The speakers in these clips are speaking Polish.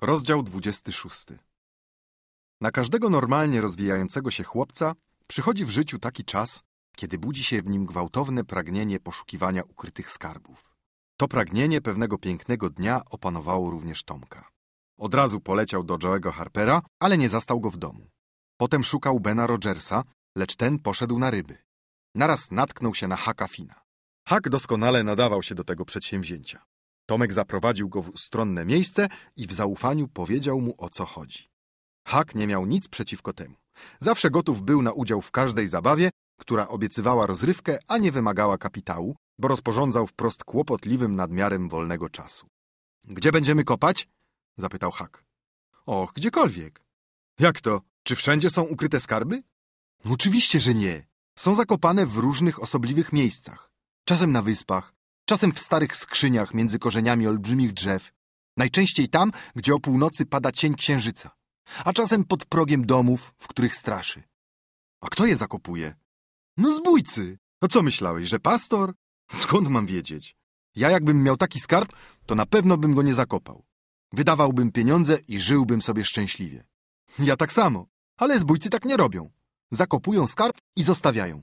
Rozdział 26. Na każdego normalnie rozwijającego się chłopca przychodzi w życiu taki czas, kiedy budzi się w nim gwałtowne pragnienie poszukiwania ukrytych skarbów. To pragnienie pewnego pięknego dnia opanowało również Tomka. Od razu poleciał do Joego Harpera, ale nie zastał go w domu. Potem szukał Bena Rogersa, lecz ten poszedł na ryby. Naraz natknął się na Haka Fina. Hak doskonale nadawał się do tego przedsięwzięcia. Tomek zaprowadził go w ustronne miejsce i w zaufaniu powiedział mu o co chodzi. Hak nie miał nic przeciwko temu. Zawsze gotów był na udział w każdej zabawie, która obiecywała rozrywkę, a nie wymagała kapitału, bo rozporządzał wprost kłopotliwym nadmiarem wolnego czasu. Gdzie będziemy kopać? zapytał Hak. Och, gdziekolwiek. Jak to? Czy wszędzie są ukryte skarby? Oczywiście, że nie. Są zakopane w różnych osobliwych miejscach. Czasem na wyspach, czasem w starych skrzyniach między korzeniami olbrzymich drzew, najczęściej tam, gdzie o północy pada cień księżyca, a czasem pod progiem domów, w których straszy. A kto je zakopuje? No zbójcy. A no co myślałeś, że pastor? Skąd mam wiedzieć? Ja jakbym miał taki skarb, to na pewno bym go nie zakopał. Wydawałbym pieniądze i żyłbym sobie szczęśliwie. Ja tak samo, ale zbójcy tak nie robią. Zakopują skarb i zostawiają.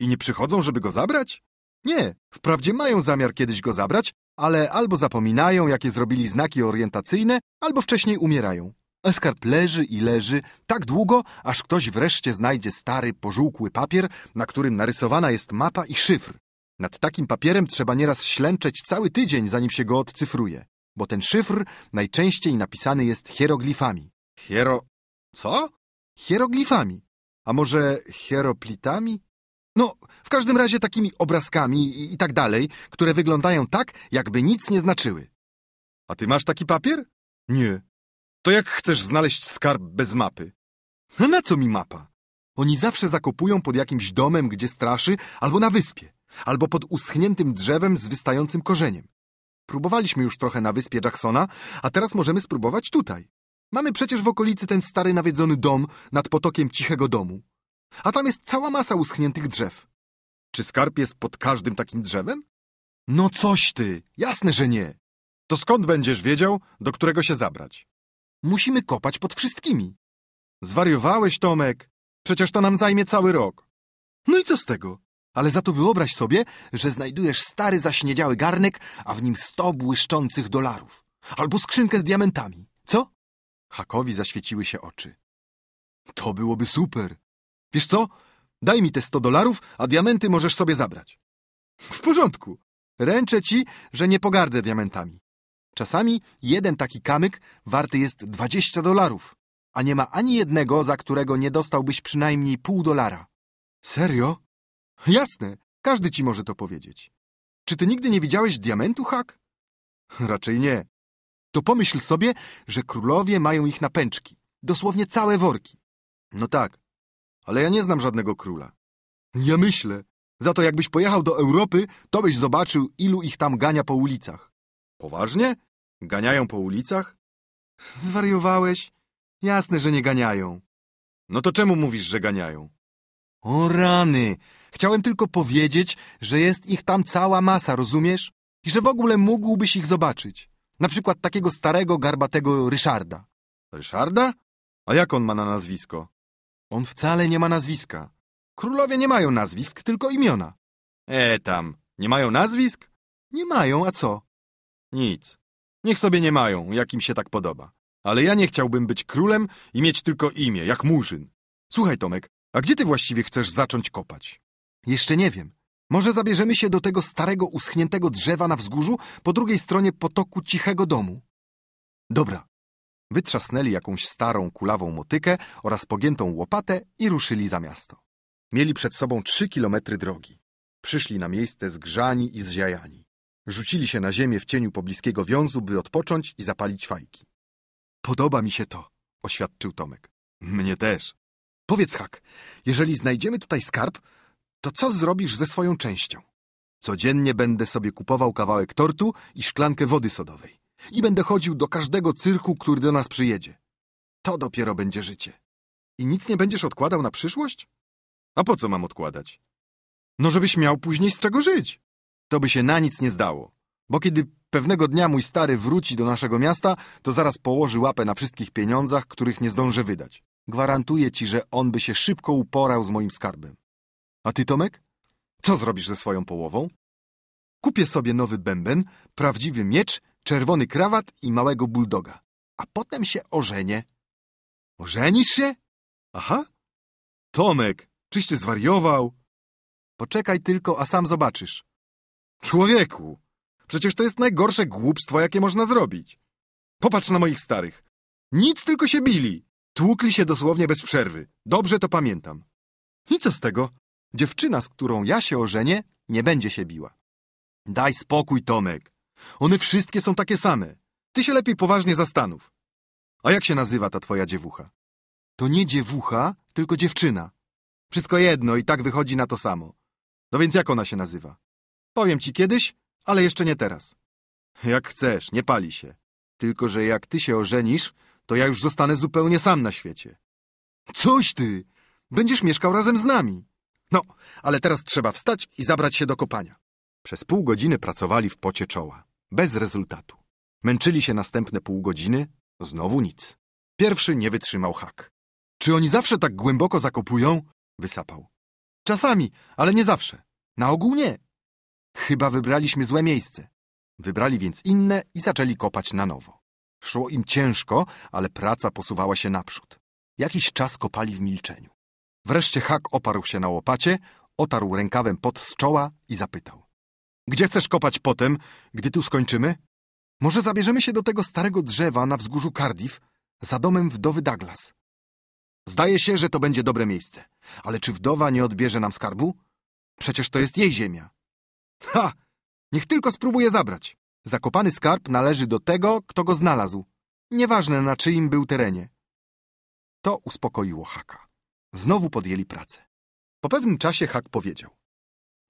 I nie przychodzą, żeby go zabrać? Nie, wprawdzie mają zamiar kiedyś go zabrać, ale albo zapominają, jakie zrobili znaki orientacyjne, albo wcześniej umierają. Eskarp leży i leży tak długo, aż ktoś wreszcie znajdzie stary, pożółkły papier, na którym narysowana jest mapa i szyfr. Nad takim papierem trzeba nieraz ślęczeć cały tydzień, zanim się go odcyfruje, bo ten szyfr najczęściej napisany jest hieroglifami. Hiero... co? Hieroglifami. A może hieroplitami? No, w każdym razie takimi obrazkami i, i tak dalej, które wyglądają tak, jakby nic nie znaczyły. A ty masz taki papier? Nie. To jak chcesz znaleźć skarb bez mapy? No na co mi mapa? Oni zawsze zakopują pod jakimś domem, gdzie straszy, albo na wyspie, albo pod uschniętym drzewem z wystającym korzeniem. Próbowaliśmy już trochę na wyspie Jacksona, a teraz możemy spróbować tutaj. Mamy przecież w okolicy ten stary nawiedzony dom nad potokiem Cichego Domu. A tam jest cała masa uschniętych drzew. Czy skarb jest pod każdym takim drzewem? No coś ty! Jasne, że nie! To skąd będziesz wiedział, do którego się zabrać? Musimy kopać pod wszystkimi. Zwariowałeś, Tomek. Przecież to nam zajmie cały rok. No i co z tego? Ale za to wyobraź sobie, że znajdujesz stary zaśniedziały garnek, a w nim sto błyszczących dolarów. Albo skrzynkę z diamentami. Co? Hakowi zaświeciły się oczy. To byłoby super. Wiesz co? Daj mi te 100 dolarów, a diamenty możesz sobie zabrać. W porządku. Ręczę ci, że nie pogardzę diamentami. Czasami jeden taki kamyk warty jest 20 dolarów, a nie ma ani jednego, za którego nie dostałbyś przynajmniej pół dolara. Serio? Jasne, każdy ci może to powiedzieć. Czy ty nigdy nie widziałeś diamentu, Hak? Raczej nie. To pomyśl sobie, że królowie mają ich na pęczki, dosłownie całe worki. No tak, ale ja nie znam żadnego króla. Ja myślę. Za to jakbyś pojechał do Europy, to byś zobaczył, ilu ich tam gania po ulicach. Poważnie? Ganiają po ulicach? Zwariowałeś? Jasne, że nie ganiają. No to czemu mówisz, że ganiają? O rany! Chciałem tylko powiedzieć, że jest ich tam cała masa, rozumiesz? I że w ogóle mógłbyś ich zobaczyć. Na przykład takiego starego, garbatego Ryszarda. Ryszarda? A jak on ma na nazwisko? On wcale nie ma nazwiska. Królowie nie mają nazwisk, tylko imiona. E, tam, nie mają nazwisk? Nie mają, a co? Nic. Niech sobie nie mają, jak im się tak podoba. Ale ja nie chciałbym być królem i mieć tylko imię, jak murzyn. Słuchaj, Tomek, a gdzie ty właściwie chcesz zacząć kopać? Jeszcze nie wiem. Może zabierzemy się do tego starego, uschniętego drzewa na wzgórzu po drugiej stronie potoku cichego domu. Dobra, wytrzasnęli jakąś starą, kulawą motykę oraz pogiętą łopatę i ruszyli za miasto. Mieli przed sobą trzy kilometry drogi. Przyszli na miejsce zgrzani i zziajani. Rzucili się na ziemię w cieniu pobliskiego wiązu, by odpocząć i zapalić fajki. Podoba mi się to, oświadczył Tomek. Mnie też. Powiedz, Hak, jeżeli znajdziemy tutaj skarb, to co zrobisz ze swoją częścią? Codziennie będę sobie kupował kawałek tortu i szklankę wody sodowej i będę chodził do każdego cyrku, który do nas przyjedzie. To dopiero będzie życie. I nic nie będziesz odkładał na przyszłość? A po co mam odkładać? No, żebyś miał później z czego żyć. To by się na nic nie zdało. Bo kiedy pewnego dnia mój stary wróci do naszego miasta, to zaraz położy łapę na wszystkich pieniądzach, których nie zdążę wydać. Gwarantuję ci, że on by się szybko uporał z moim skarbem. A ty, Tomek? Co zrobisz ze swoją połową? Kupię sobie nowy bęben, prawdziwy miecz czerwony krawat i małego buldoga. A potem się ożenię. Ożenisz się? Aha. Tomek, czyś ty zwariował? Poczekaj tylko, a sam zobaczysz. Człowieku, przecież to jest najgorsze głupstwo, jakie można zrobić. Popatrz na moich starych. Nic, tylko się bili. Tłukli się dosłownie bez przerwy. Dobrze to pamiętam. I co z tego? Dziewczyna, z którą ja się ożenię, nie będzie się biła. Daj spokój, Tomek. One wszystkie są takie same. Ty się lepiej poważnie zastanów. A jak się nazywa ta twoja dziewucha? To nie dziewucha, tylko dziewczyna. Wszystko jedno i tak wychodzi na to samo. No więc jak ona się nazywa? Powiem ci kiedyś, ale jeszcze nie teraz. Jak chcesz, nie pali się. Tylko, że jak ty się ożenisz, to ja już zostanę zupełnie sam na świecie. Coś ty! Będziesz mieszkał razem z nami. No, ale teraz trzeba wstać i zabrać się do kopania. Przez pół godziny pracowali w pocie czoła. Bez rezultatu. Męczyli się następne pół godziny. Znowu nic. Pierwszy nie wytrzymał hak. Czy oni zawsze tak głęboko zakopują? Wysapał. Czasami, ale nie zawsze. Na ogół nie. Chyba wybraliśmy złe miejsce. Wybrali więc inne i zaczęli kopać na nowo. Szło im ciężko, ale praca posuwała się naprzód. Jakiś czas kopali w milczeniu. Wreszcie Hak oparł się na łopacie, otarł rękawem pot z czoła i zapytał. Gdzie chcesz kopać potem, gdy tu skończymy? Może zabierzemy się do tego starego drzewa na wzgórzu Cardiff, za domem wdowy Douglas. Zdaje się, że to będzie dobre miejsce. Ale czy wdowa nie odbierze nam skarbu? Przecież to jest jej ziemia. Ha! Niech tylko spróbuje zabrać. Zakopany skarb należy do tego, kto go znalazł. Nieważne na czyim był terenie. To uspokoiło Haka. Znowu podjęli pracę. Po pewnym czasie Hak powiedział.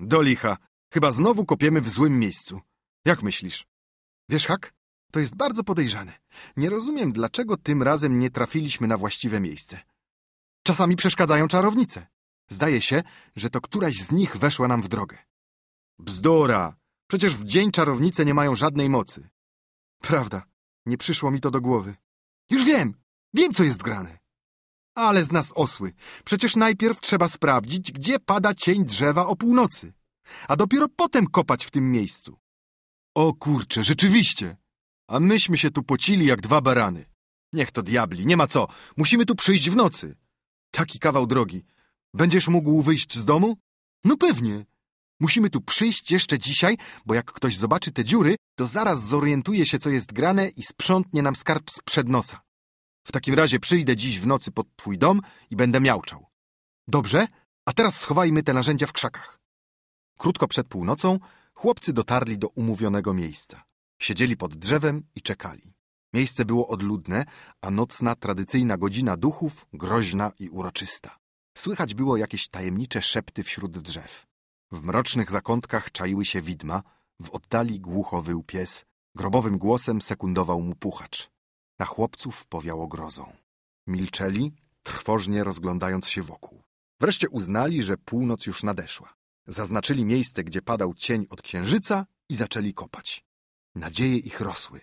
Do licha, Chyba znowu kopiemy w złym miejscu. Jak myślisz? Wiesz, Hak, to jest bardzo podejrzane. Nie rozumiem, dlaczego tym razem nie trafiliśmy na właściwe miejsce. Czasami przeszkadzają czarownice. Zdaje się, że to któraś z nich weszła nam w drogę. Bzdura! Przecież w dzień czarownice nie mają żadnej mocy. Prawda, nie przyszło mi to do głowy. Już wiem! Wiem, co jest grane! Ale z nas osły. Przecież najpierw trzeba sprawdzić, gdzie pada cień drzewa o północy a dopiero potem kopać w tym miejscu. O kurcze, rzeczywiście! A myśmy się tu pocili jak dwa barany. Niech to diabli, nie ma co. Musimy tu przyjść w nocy. Taki kawał drogi. Będziesz mógł wyjść z domu? No pewnie. Musimy tu przyjść jeszcze dzisiaj, bo jak ktoś zobaczy te dziury, to zaraz zorientuje się, co jest grane i sprzątnie nam skarb z przed nosa. W takim razie przyjdę dziś w nocy pod twój dom i będę miałczał. Dobrze? A teraz schowajmy te narzędzia w krzakach. Krótko przed północą chłopcy dotarli do umówionego miejsca. Siedzieli pod drzewem i czekali. Miejsce było odludne, a nocna, tradycyjna godzina duchów groźna i uroczysta. Słychać było jakieś tajemnicze szepty wśród drzew. W mrocznych zakątkach czaiły się widma, w oddali głucho wył pies, grobowym głosem sekundował mu puchacz. Na chłopców powiało grozą. Milczeli, trwożnie rozglądając się wokół. Wreszcie uznali, że północ już nadeszła. Zaznaczyli miejsce, gdzie padał cień od księżyca i zaczęli kopać. Nadzieje ich rosły.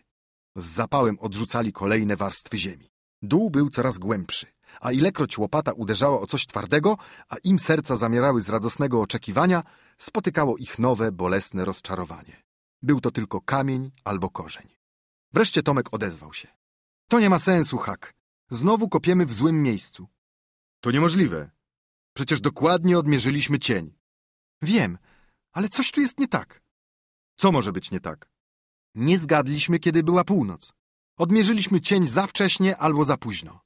Z zapałem odrzucali kolejne warstwy ziemi. Dół był coraz głębszy, a ilekroć łopata uderzała o coś twardego, a im serca zamierały z radosnego oczekiwania, spotykało ich nowe, bolesne rozczarowanie. Był to tylko kamień albo korzeń. Wreszcie Tomek odezwał się. To nie ma sensu, Hak. Znowu kopiemy w złym miejscu. To niemożliwe. Przecież dokładnie odmierzyliśmy cień. Wiem, ale coś tu jest nie tak. Co może być nie tak? Nie zgadliśmy, kiedy była północ. Odmierzyliśmy cień za wcześnie albo za późno.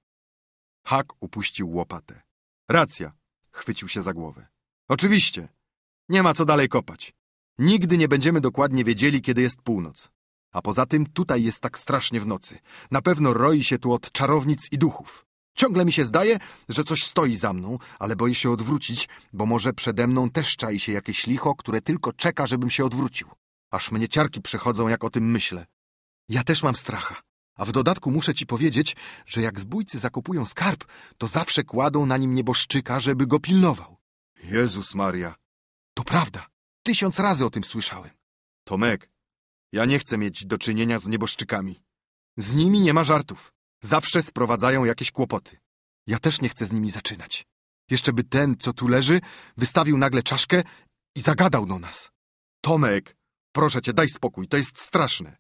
Hak upuścił łopatę. Racja, chwycił się za głowę. Oczywiście. Nie ma co dalej kopać. Nigdy nie będziemy dokładnie wiedzieli, kiedy jest północ. A poza tym tutaj jest tak strasznie w nocy. Na pewno roi się tu od czarownic i duchów. Ciągle mi się zdaje, że coś stoi za mną, ale boję się odwrócić, bo może przede mną też czai się jakieś licho, które tylko czeka, żebym się odwrócił. Aż mnie ciarki przechodzą, jak o tym myślę. Ja też mam stracha. A w dodatku muszę ci powiedzieć, że jak zbójcy zakupują skarb, to zawsze kładą na nim nieboszczyka, żeby go pilnował. Jezus Maria. To prawda. Tysiąc razy o tym słyszałem. Tomek, ja nie chcę mieć do czynienia z nieboszczykami. Z nimi nie ma żartów. Zawsze sprowadzają jakieś kłopoty. Ja też nie chcę z nimi zaczynać. Jeszcze by ten, co tu leży, wystawił nagle czaszkę i zagadał do nas. Tomek, proszę cię, daj spokój, to jest straszne.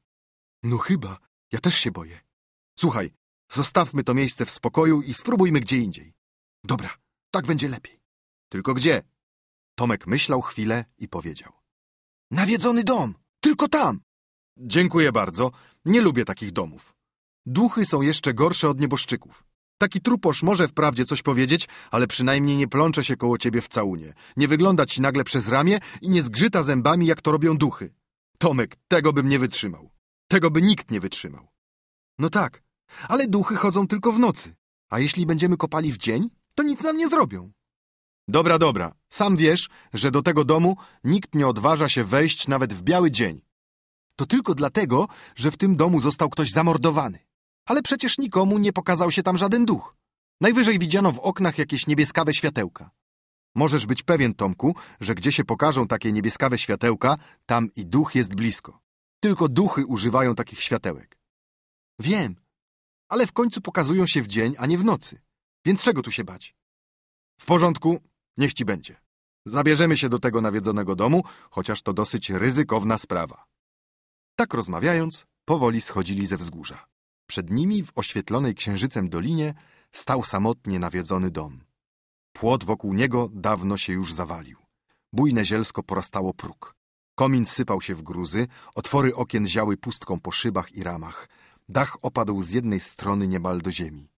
No chyba, ja też się boję. Słuchaj, zostawmy to miejsce w spokoju i spróbujmy gdzie indziej. Dobra, tak będzie lepiej. Tylko gdzie? Tomek myślał chwilę i powiedział. Nawiedzony dom, tylko tam. Dziękuję bardzo, nie lubię takich domów. Duchy są jeszcze gorsze od nieboszczyków. Taki truposz może wprawdzie coś powiedzieć, ale przynajmniej nie plącze się koło ciebie w całunie, nie wygląda ci nagle przez ramię i nie zgrzyta zębami, jak to robią duchy. Tomek, tego bym nie wytrzymał. Tego by nikt nie wytrzymał. No tak, ale duchy chodzą tylko w nocy. A jeśli będziemy kopali w dzień, to nic nam nie zrobią. Dobra, dobra. Sam wiesz, że do tego domu nikt nie odważa się wejść nawet w biały dzień. To tylko dlatego, że w tym domu został ktoś zamordowany. Ale przecież nikomu nie pokazał się tam żaden duch. Najwyżej widziano w oknach jakieś niebieskawe światełka. Możesz być pewien, Tomku, że gdzie się pokażą takie niebieskawe światełka, tam i duch jest blisko. Tylko duchy używają takich światełek. Wiem, ale w końcu pokazują się w dzień, a nie w nocy. Więc czego tu się bać? W porządku, niech ci będzie. Zabierzemy się do tego nawiedzonego domu, chociaż to dosyć ryzykowna sprawa. Tak rozmawiając, powoli schodzili ze wzgórza. Przed nimi, w oświetlonej księżycem dolinie, stał samotnie nawiedzony dom. Płot wokół niego dawno się już zawalił. Bujne zielsko porastało próg. Komin sypał się w gruzy, otwory okien ziały pustką po szybach i ramach. Dach opadł z jednej strony niemal do ziemi.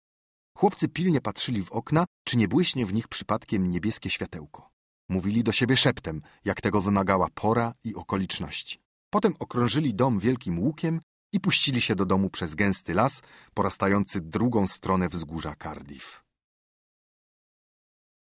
Chłopcy pilnie patrzyli w okna, czy nie błyśnie w nich przypadkiem niebieskie światełko. Mówili do siebie szeptem, jak tego wymagała pora i okoliczności. Potem okrążyli dom wielkim łukiem i puścili się do domu przez gęsty las porastający drugą stronę wzgórza Cardiff.